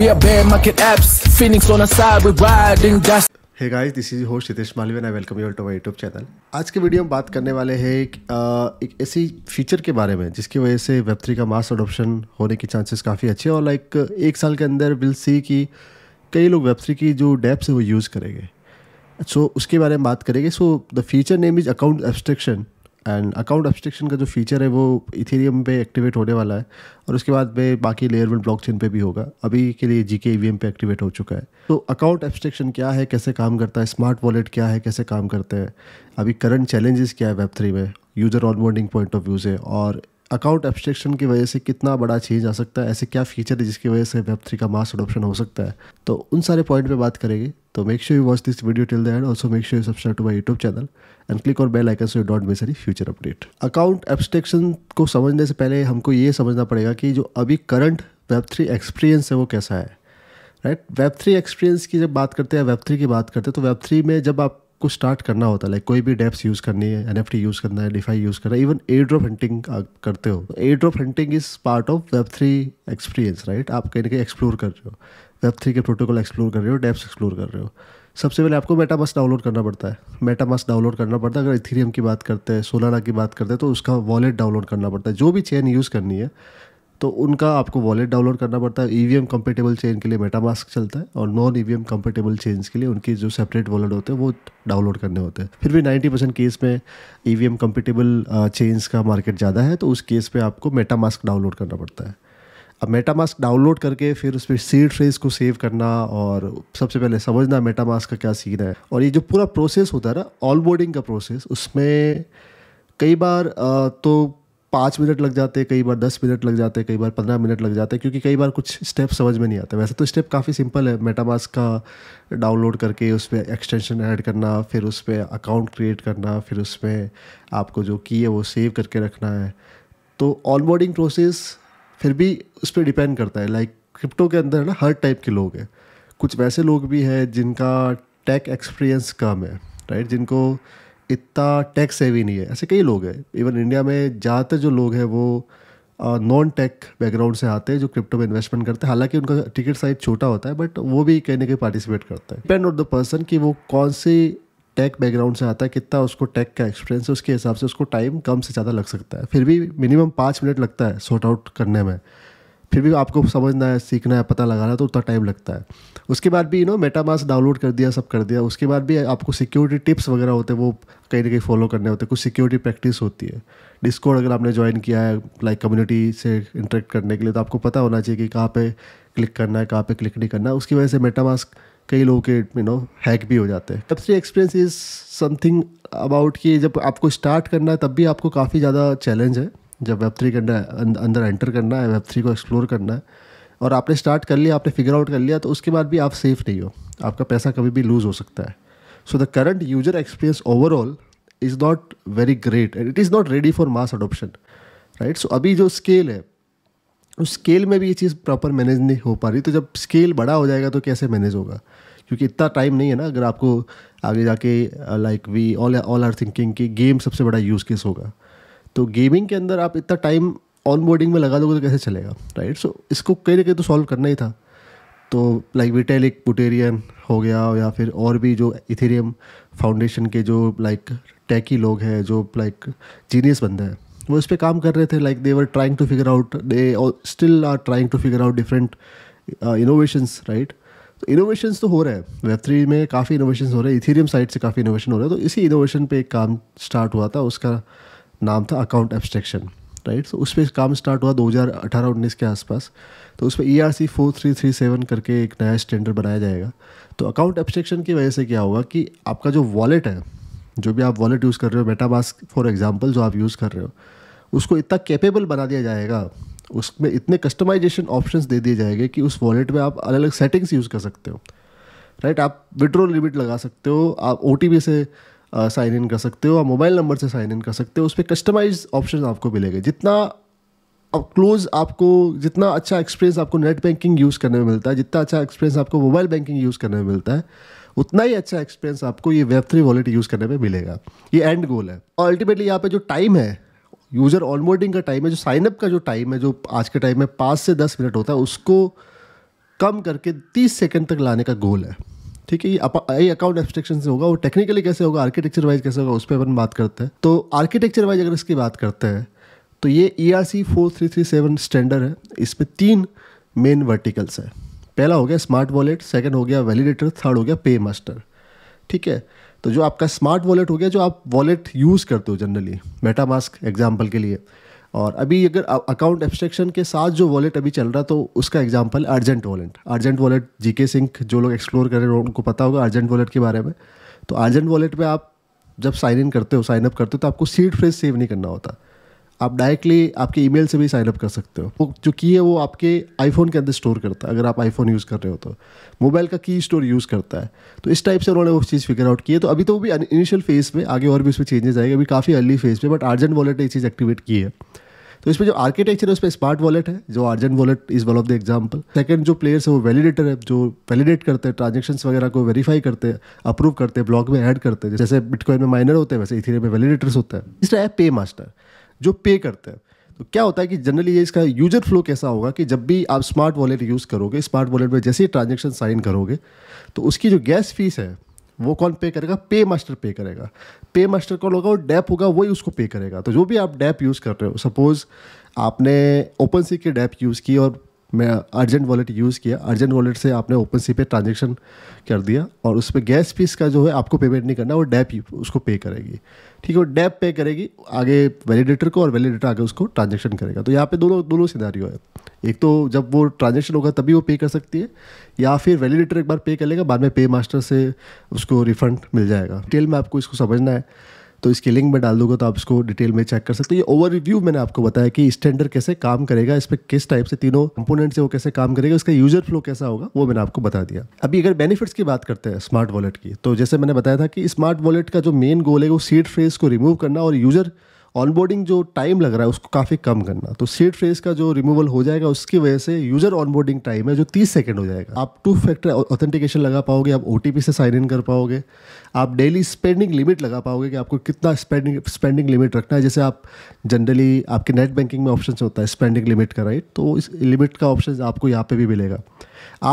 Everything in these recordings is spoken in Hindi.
We are bear market apps, Phoenix on a side, we riding dust. Hey guys this is host Hitesh Malvi and I welcome you to my YouTube channel आज के वीडियो में बात करने वाले हैं एक एक ऐसी फीचर के बारे में जिसकी वजह से वेब थ्री का मास अडोप्शन होने की चांसेस काफ़ी अच्छे हैं और लाइक एक साल के अंदर विल सी कि कई लोग वेब थ्री की जो डेप्स है वो यूज़ करेंगे सो so, उसके बारे में बात करेंगे so the feature name is account abstraction and account abstraction का जो फीचर है वो इथेरियम पे एक्टिवेट होने वाला है और उसके बाद में बाकी लेयर वन ब्लॉकचेन पे भी होगा अभी के लिए जी के e पे एक्टिवेट हो चुका है तो अकाउंट एब्स्ट्रिक्शन क्या है कैसे काम करता है स्मार्ट वॉलेट क्या है कैसे काम करते हैं अभी करंट चैलेंजेस क्या है वेब थ्री में user onboarding point of view से और अकाउंट एब्स्ट्रक्शन की वजह से कितना बड़ा चेंज आ सकता है ऐसे क्या फीचर है जिसकी वजह से वेब थ्री का मास अडोप्शन हो सकता है तो उन सारे पॉइंट पर बात करेंगे तो make sure you watch this video till the end also make sure you subscribe to my YouTube channel and click और बेल आइकन सो यू डॉट miss any future update account abstraction को समझने से पहले हमको ये समझना पड़ेगा कि जो अभी करंट वेब थ्री एक्सपीरियंस है वो कैसा है राइट वेब थ्री एक्सपीरियंस की जब बात करते हैं वेब थ्री की बात करते हैं तो वेब थ्री में जब आपको स्टार्ट करना होता है लाइक कोई भी डेप्स यूज़ करनी है एन यूज़ करना है डिफाई यूज़ करना है इवन एयर ड्रॉप हंटिंग करते हो air drop hunting is part of web three experience right आप कहीं ना कहीं एक्सप्लोर कर रहे हो वेब थ्री के प्रोटोकॉल एक्सप्लोर कर रहे हो डेप्स एक्सप्लोर कर रहे हो सबसे पहले आपको मेटा मास्क डाउनलोड करना पड़ता है मेटा मास्क डाउनलोड करना पड़ता है अगर इथीरियम की बात करते हैं सोलाना की बात करते हैं तो उसका वॉलेट डाउनलोड करना पड़ता है जो भी चेन यूज़ करनी है तो उनका आपको वॉलेट डाउनलोड करना पड़ता है E V M compatible chain के लिए मेटा मास्क चलता है और non E V M compatible chains के लिए उनके जो सेपरेट वॉलेट होते हैं वो डाउनलोड करने होते हैं फिर भी नाइन्टी परसेंट केस में E V M compatible chains का मार्केट ज़्यादा है तो उस केस पे आपको मेटा मास्क डाउनलोड करना पड़ता है अब मेटामास्क डाउनलोड करके फिर उस पर सीड फ्रेज को सेव करना और सबसे पहले समझना मेटामास्क का क्या सीन है और ये जो पूरा प्रोसेस होता है ना ऑलबोर्डिंग का प्रोसेस उसमें कई बार तो पाँच मिनट लग जाते कई बार दस मिनट लग जाते कई बार पंद्रह मिनट लग जाते क्योंकि कई बार कुछ स्टेप समझ में नहीं आते वैसे तो स्टेप काफ़ी सिंपल है मेटामास्क का डाउनलोड करके उस पर एक्सटेंशन ऐड करना फिर उस पर अकाउंट क्रिएट करना फिर उसमें आपको जो की है वो सेव करके रखना है तो ऑनबोर्डिंग प्रोसेस फिर भी उस पर डिपेंड करता है लाइक क्रिप्टो के अंदर ना हर टाइप के लोग हैं कुछ वैसे लोग भी हैं जिनका टेक एक्सपीरियंस कम है राइट जिनको इतना टेक सेवी नहीं है ऐसे कई लोग हैं इवन इंडिया में ज़्यादातर जो लोग हैं वो नॉन टेक बैकग्राउंड से आते हैं जो क्रिप्टो में इन्वेस्टमेंट करते हैं हालांकि उनका टिकट साइज छोटा होता है बट वो भी कहीं ना कहीं पार्टिसिपेट करता है डिपेंड ऑन द पर्सन कि वो कौन सी टेक बैकग्राउंड से आता है कितना उसको टेक का एक्सपीरियंस है उसके हिसाब से उसको टाइम कम से ज़्यादा लग सकता है फिर भी मिनिमम पाँच मिनट लगता है सॉर्ट आउट करने में फिर भी आपको समझना है सीखना है पता लगाना है तो उतना टाइम लगता है उसके बाद भी यू नो मेटामास डाउनलोड कर दिया सब कर दिया उसके बाद भी आपको सिक्योरिटी टिप्स वगैरह होते हैं वो कहीं ना कहीं फॉलो करने होते हैं कुछ सिक्योरिटी प्रैक्टिस होती है डिस्कोड अगर आपने ज्वाइन किया है लाइक कम्युनिटी से इंटरेक्ट करने के लिए तो आपको पता होना चाहिए कि कहाँ पर क्लिक करना है कहाँ पर क्लिक नहीं करना है उसकी वजह से मेटामास्क कई लोगों के यू नो हैक भी हो जाते हैं web three experience is something about कि जब आपको स्टार्ट करना है तब भी आपको काफ़ी ज़्यादा चैलेंज है जब वेब थ्री करना है अं-, अंदर एंटर करना है वेब थ्री को एक्सप्लोर करना है और आपने स्टार्ट कर लिया आपने फिगर आउट कर लिया तो उसके बाद भी आप सेफ़ नहीं हो आपका पैसा कभी भी लूज़ हो सकता है so the current user experience overall is not very great and it is not ready for mass adoption right so अभी जो स्केल है उस स्केल में भी ये चीज़ प्रॉपर मैनेज नहीं हो पा रही तो जब स्केल बड़ा हो जाएगा तो कैसे मैनेज होगा क्योंकि इतना टाइम नहीं है ना अगर आपको आगे जाके like we all all are thinking कि गेम सबसे बड़ा यूज़ केस होगा तो गेमिंग के अंदर आप इतना टाइम ऑन बोर्डिंग में लगा दोगे तो कैसे चलेगा राइट सो so, इसको कहीं ना कहीं तो सॉल्व करना ही था तो लाइक विटेलिक पुटेरियन हो गया या फिर और भी जो इथेरियम फाउंडेशन के जो लाइक टैकी लोग हैं जो लाइक जीनियस बंदे हैं वो इस पर काम कर रहे थे like they were trying to figure out they still are trying to figure out different innovations right तो इनोवेशंस तो हो रहे हैं वेब थ्री में काफ़ी इनोवेशन हो रहे हैं इथेरियम साइड से काफ़ी इनोवेशन हो रहा है तो इसी इनोवेशन पे एक काम स्टार्ट हुआ था उसका नाम था अकाउंट एब्सट्रेक्शन राइट तो उस पर काम स्टार्ट हुआ 2018-19 के आसपास तो उस पर E R C four three three seven करके एक नया स्टैंडर्ड बनाया जाएगा तो अकाउंट एब्सट्रेक्शन की वजह से क्या होगा कि आपका जो वॉलेट है जो भी आप वॉलेट यूज़ कर रहे हो मेटामास्क फॉर एग्जाम्पल जो आप यूज़ कर रहे हो उसको इतना कैपेबल बना दिया जाएगा उसमें इतने कस्टमाइजेशन ऑप्शंस दे दिए जाएंगे कि उस वॉलेट में आप अलग अलग सेटिंग्स यूज़ कर सकते हो राइट आप विड्रोल लिमिट लगा सकते हो आप ओ से साइन इन कर सकते हो आप मोबाइल नंबर से साइन इन कर सकते हो उस पर कस्टमाइज ऑप्शन आपको मिलेंगे जितना अब क्लोज आपको जितना अच्छा एक्सपीरियंस आपको नेट बैंकिंग यूज़ करने में मिलता है जितना अच्छा एक्सपीरियंस आपको मोबाइल बैंकिंग यूज़ करने में मिलता है उतना ही अच्छा एक्सपीरियंस आपको ये वेब थ्री वॉलेट यूज़ करने में मिलेगा ये एंड गोल है और अल्टीमेटली यहाँ पे जो टाइम है यूज़र ऑनबोर्डिंग का टाइम है जो साइनअप का जो टाइम है जो आज के टाइम में पाँच से दस मिनट होता है उसको कम करके तीस सेकेंड तक लाने का गोल है ठीक है ये अकाउंट एब्सट्रेक्शन से होगा वो टेक्निकली कैसे होगा आर्किटेक्चर वाइज कैसे होगा उस पर अपन बात करते हैं तो आर्किटेक्चर वाइज अगर इसकी बात करते हैं तो ये E R C four three three seven standard है इसमें तीन मेन वर्टिकल्स है पहला हो गया स्मार्ट वॉलेट सेकेंड हो गया वैलिडेटर थर्ड हो गया पे मास्टर ठीक है तो जो आपका स्मार्ट वॉलेट हो गया जो आप वॉलेट यूज़ करते हो जनरली मेटा मास्क एग्जाम्पल के लिए और अभी अगर अकाउंट एब्सट्रेक्शन के साथ जो वॉलेट अभी चल रहा तो उसका example Argent wallet Argent wallet जी के सिंह जो लोग एक्सप्लोर कर रहे हैं उनको पता होगा अर्जेंट वॉलेट के बारे में तो अर्जेंट वॉलेट में आप जब साइन इन करते हो साइन अप करते हो तो आपको सीड फ्रेज सेव नहीं करना होता आप डायरेक्टली आपके ईमेल से भी साइन अप कर सकते हो वो जो की है वो आपके आईफोन के अंदर स्टोर करता है अगर आप आईफोन यूज़ कर रहे हो तो मोबाइल का की स्टोर यूज़ करता है तो इस टाइप से उन्होंने वो चीज़ फिगर आउट की है तो अभी तो वो भी इनिशियल फेज़ में आगे और भी उसमें चेंजेस आएंगे अभी काफ़ी अर्ली फेज़ में बट अर्जेंट वॉलेट ने चीज़ एक्टिवेट की है तो इसमें जो आर्किटेक्चर है उस पर स्मार्ट वॉलेट है जो Argent wallet is one of the example second जो प्लेयर्स है वो वैलिडेटर है जो वैलिडेट करते हैं ट्रांजेक्शन वगैरह को वेरीफाई करते हैं अप्रूव करते हैं ब्लॉक में ऐड करते हैं जैसे बिटकॉइन में माइनर होते हैं वैसे इथेरियम में वैलिडेटर्स होता है इस पे मास्टर जो पे करता है तो क्या होता है कि जनरली ये इसका यूजर फ्लो कैसा होगा कि जब भी आप स्मार्ट वॉलेट यूज़ करोगे स्मार्ट वॉलेट में जैसे ही ट्रांजेक्शन साइन करोगे तो उसकी जो गैस फीस है वो कौन पे करेगा पे मास्टर पे करेगा पे मास्टर कौन होगा वो डैप होगा वही उसको पे करेगा तो जो भी आप डैप यूज़ कर रहे हो सपोज़ आपने ओपन सी की डैप यूज़ की और मैं अर्जेंट वॉलेट यूज़ किया अर्जेंट वॉलेट से आपने ओपन सी पे ट्रांजेक्शन कर दिया और उस पर गैस फीस का जो है आपको पेमेंट नहीं करना वो डैप उसको पे करेगी ठीक है वो डैप पे करेगी आगे वैलिडेटर को और वैलिडेटर आगे उसको ट्रांजेक्शन करेगा तो यहाँ पे दोनों दोनों सिनारियो है एक तो जब वो ट्रांजेक्शन होगा तभी वो पे कर सकती है या फिर वैलिडेटर एक बार पे कर लेगा बाद में पे मास्टर से उसको रिफंड मिल जाएगा डिटेल में आपको इसको समझना है तो इसकी लिंक मैं डाल दूंगा तो आप इसको डिटेल में चेक कर सकते हो ये रिव्यू मैंने आपको बताया कि स्टैंडर्ड कैसे काम करेगा इस पर किस टाइप से तीनों कंपोनेंट से वो कैसे काम करेगा इसका यूजर फ्लो कैसा होगा वो मैंने आपको बता दिया अभी अगर बेनिफिट्स की बात करते हैं स्मार्ट वॉलेट की तो जैसे मैंने बताया था कि स्मार्ट वॉलेट का जो मेन गोल है वो सीड फ्रेस को रिमूव करना और यूजर ऑनबोर्डिंग जो टाइम लग रहा है उसको काफ़ी कम करना तो सीड फ्रेज का जो रिमूवल हो जाएगा उसकी वजह से यूजर ऑनबोर्डिंग टाइम है जो तीस सेकेंड हो जाएगा आप टू फैक्टर ऑथेंटिकेशन लगा पाओगे आप ओ से साइन इन कर पाओगे आप डेली स्पेंडिंग लिमिट लगा पाओगे कि आपको कितना स्पेंडिंग स्पेंडिंग लिमिट रखना है जैसे आप जनरली आपके नेट बैंकिंग में ऑप्शन होता है स्पेंडिंग लिमिट का राइट तो इस लिमिट का ऑप्शन आपको यहाँ पर भी मिलेगा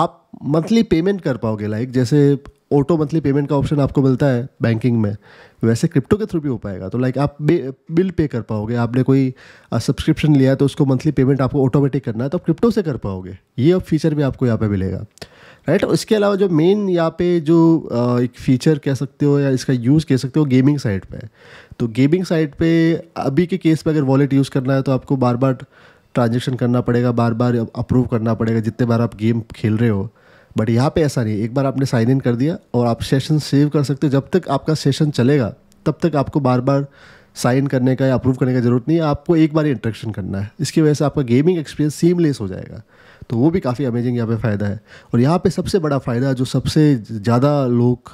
आप मंथली पेमेंट कर पाओगे लाइक जैसे ऑटो मंथली पेमेंट का ऑप्शन आपको मिलता है बैंकिंग में वैसे क्रिप्टो के थ्रू भी हो पाएगा तो लाइक आप बिल पे कर पाओगे आपने कोई सब्सक्रिप्शन लिया है तो उसको मंथली पेमेंट आपको ऑटोमेटिक करना है तो आप क्रिप्टो से कर पाओगे ये अब फीचर भी आपको यहाँ पे मिलेगा राइट right? इसके अलावा जो मेन यहाँ पे जो आ, एक फ़ीचर कह सकते हो या इसका यूज़ कह सकते हो गेमिंग साइट पे तो गेमिंग साइट पे अभी के केस पर अगर वॉलेट यूज़ करना है तो आपको बार बार ट्रांजेक्शन करना पड़ेगा बार बार अप्रूव करना पड़ेगा जितने बार आप गेम खेल रहे हो बट यहाँ पे ऐसा नहीं एक बार आपने साइन इन कर दिया और आप सेशन सेव कर सकते हो जब तक आपका सेशन चलेगा तब तक आपको बार बार साइन करने का या अप्रूव करने का ज़रूरत नहीं है आपको एक बार इंट्रेक्शन करना है इसकी वजह से आपका गेमिंग एक्सपीरियंस सीमलेस हो जाएगा तो वो भी काफ़ी अमेजिंग यहाँ पे फ़ायदा है और यहाँ पे सबसे बड़ा फ़ायदा जो सबसे ज़्यादा लोग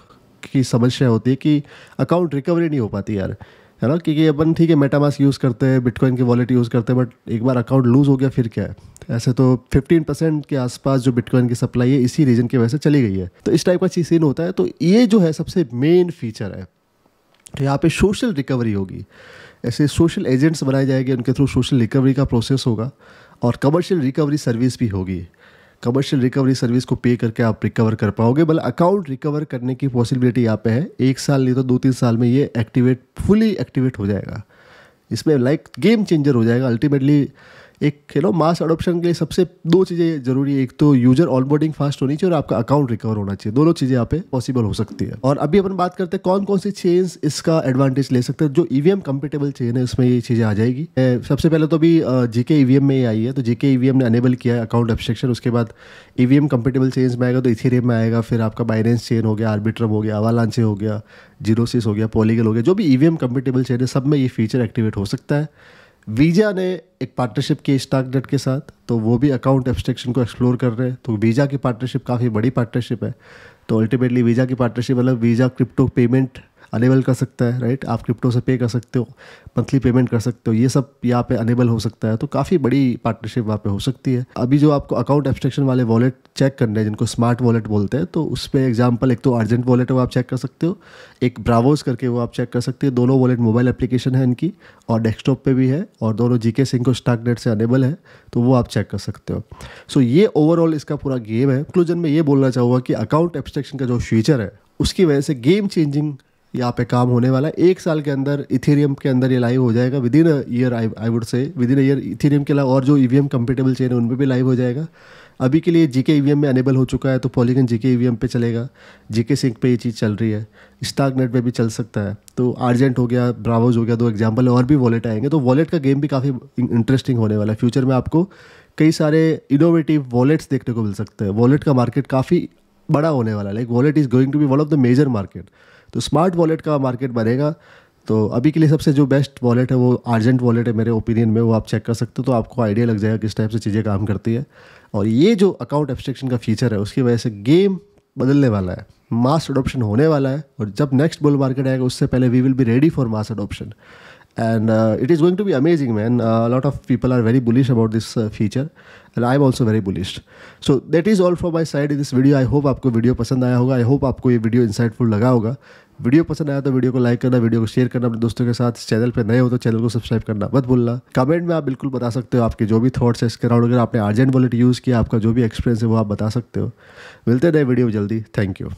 की समस्या होती है कि अकाउंट रिकवरी नहीं हो पाती यार है ना क्योंकि अपन ठीक है मेटामास यूज़ करते हैं बिटकॉइन की वॉलेट यूज़ करते हैं बट एक बार अकाउंट लूज़ हो गया फिर क्या है ऐसे तो 15 परसेंट के आसपास जो बिटकॉइन की सप्लाई है इसी रीजन की वजह से चली गई है तो इस टाइप का चीज सीन होता है तो ये जो है सबसे मेन फीचर है तो यहाँ पे सोशल रिकवरी होगी ऐसे सोशल एजेंट्स बनाए जाएंगे उनके थ्रू सोशल रिकवरी का प्रोसेस होगा और कमर्शियल रिकवरी सर्विस भी होगी कमर्शियल रिकवरी सर्विस को पे करके आप रिकवर कर पाओगे बल्कि अकाउंट रिकवर करने की पॉसिबिलिटी यहाँ पे है एक साल नहीं तो दो तीन साल में ये एक्टिवेट फुली एक्टिवेट हो जाएगा इसमें लाइक गेम चेंजर हो जाएगा अल्टीमेटली एक खेलो मास अडोप्शन के लिए सबसे दो चीज़ें जरूरी है एक तो यूजर ऑनबोर्डिंग फास्ट होनी चाहिए और आपका अकाउंट रिकवर होना चाहिए दोनों चीज़ें यहाँ पे पॉसिबल हो सकती है और अभी अपन बात करते हैं कौन कौन सी चेंज इसका एडवांटेज ले सकते हैं जो ईवीएम कंपेटेबल चेन है उसमें ये चीज़ें आ जाएगी सबसे पहले तो अभी जेके ईवीएम e में ही आई है तो जेके ईवीएम e ने अनेबल किया है अकाउंट एब्स्ट्रक्शन उसके बाद ईवीएम कंपेटेबल चेंज में आएगा तो इथेरियम में आएगा फिर आपका बाइनेंस चेन हो गया आर्बिट्रम हो गया अवालांचे हो गया जीरोसिस हो गया पॉलीगल हो गया जो भी ईवीएम कंपेटेबल चेन है सब में ये फीचर एक्टिवेट हो सकता है वीजा ने एक पार्टनरशिप की डट के साथ तो वो भी अकाउंट एब्सट्रेक्शन को एक्सप्लोर कर रहे हैं तो वीज़ा की पार्टनरशिप काफ़ी बड़ी पार्टनरशिप है तो अल्टीमेटली वीज़ा की पार्टनरशिप मतलब वीज़ा क्रिप्टो पेमेंट अनेबल कर सकता है राइट आप क्रिप्टो से पे कर सकते हो मंथली पेमेंट कर सकते हो ये सब यहाँ पे अनेबल हो सकता है तो काफ़ी बड़ी पार्टनरशिप वहाँ पे हो सकती है अभी जो आपको अकाउंट एब्स्ट्रक्शन वाले वॉलेट चेक करने हैं जिनको स्मार्ट वॉलेट बोलते हैं तो उस पर एग्जाम्पल एक तो अर्जेंट वॉलेट है वो आप चेक कर सकते हो एक ब्रावोज करके वो आप चेक कर सकते हो दोनों वॉलेट मोबाइल एप्लीकेशन है इनकी और डेस्कटॉप पर भी है और दोनों जी के सिंह को स्टाक नेट से अनेबल है तो वो आप चेक कर सकते हो सो so, ये ओवरऑल इसका पूरा गेम है इंक्लूजन में ये बोलना चाहूँगा कि अकाउंट एब्सट्रेक्शन का जो फीचर है उसकी वजह से गेम चेंजिंग यहाँ पे काम होने वाला है एक साल के अंदर इथेरियम के अंदर ये लाइव हो जाएगा within year I I would say within year Ethereum के अलावा और जो E V M compatible chain है उन पर भी लाइव हो जाएगा अभी के लिए जी के e में अनेबल हो चुका है तो पॉलीगन जी के पे चलेगा जी के सिंक पर ये चीज़ चल रही है स्टाक नेट पर भी चल सकता है तो आर्जेंट हो गया ब्रावोज हो गया दो एग्जाम्पल और भी वॉलेट आएंगे तो वॉलेट का गेम भी काफ़ी इंटरेस्टिंग होने वाला है फ्यूचर में आपको कई सारे इनोवेटिव वॉलेट्स देखने को मिल सकते हैं वॉलेट का मार्केट काफ़ी बड़ा होने वाला है like wallet is going to be one of the major market तो स्मार्ट वॉलेट का मार्केट बनेगा तो अभी के लिए सबसे जो बेस्ट वॉलेट है वो अर्जेंट वॉलेट है मेरे ओपिनियन में वो आप चेक कर सकते हो तो आपको आइडिया लग जाएगा किस टाइप से चीज़ें काम करती है और ये जो अकाउंट एब्सट्रेक्शन का फीचर है उसकी वजह से गेम बदलने वाला है मास अडोप्शन होने वाला है और जब नेक्स्ट बुल मार्केट आएगा उससे पहले we will be ready for mass adoption and uh, it is going to be amazing man uh, a lot of people are very bullish about this uh, feature and i'm also very bullish so that is all from my side in this video i hope आपको वीडियो पसंद आया होगा आई होप आपको ये वीडियो इंसाइटफुल लगा होगा वीडियो पसंद आया तो वीडियो को लाइक करना वीडियो को शेयर करना अपने दोस्तों के साथ चैनल पर नए हो तो चैनल को सब्सक्राइब करना मत भूलना कमेंट में आप बिल्कुल बता सकते हो आपके जो भी थॉट्स है इसके अराउंड अगर आपने अर्जेंट वॉलेट यूज़ किया आपका जो भी एक्सपीरियंस है वो आप बता सकते हो मिलते नए वीडियो जल्दी थैंक यू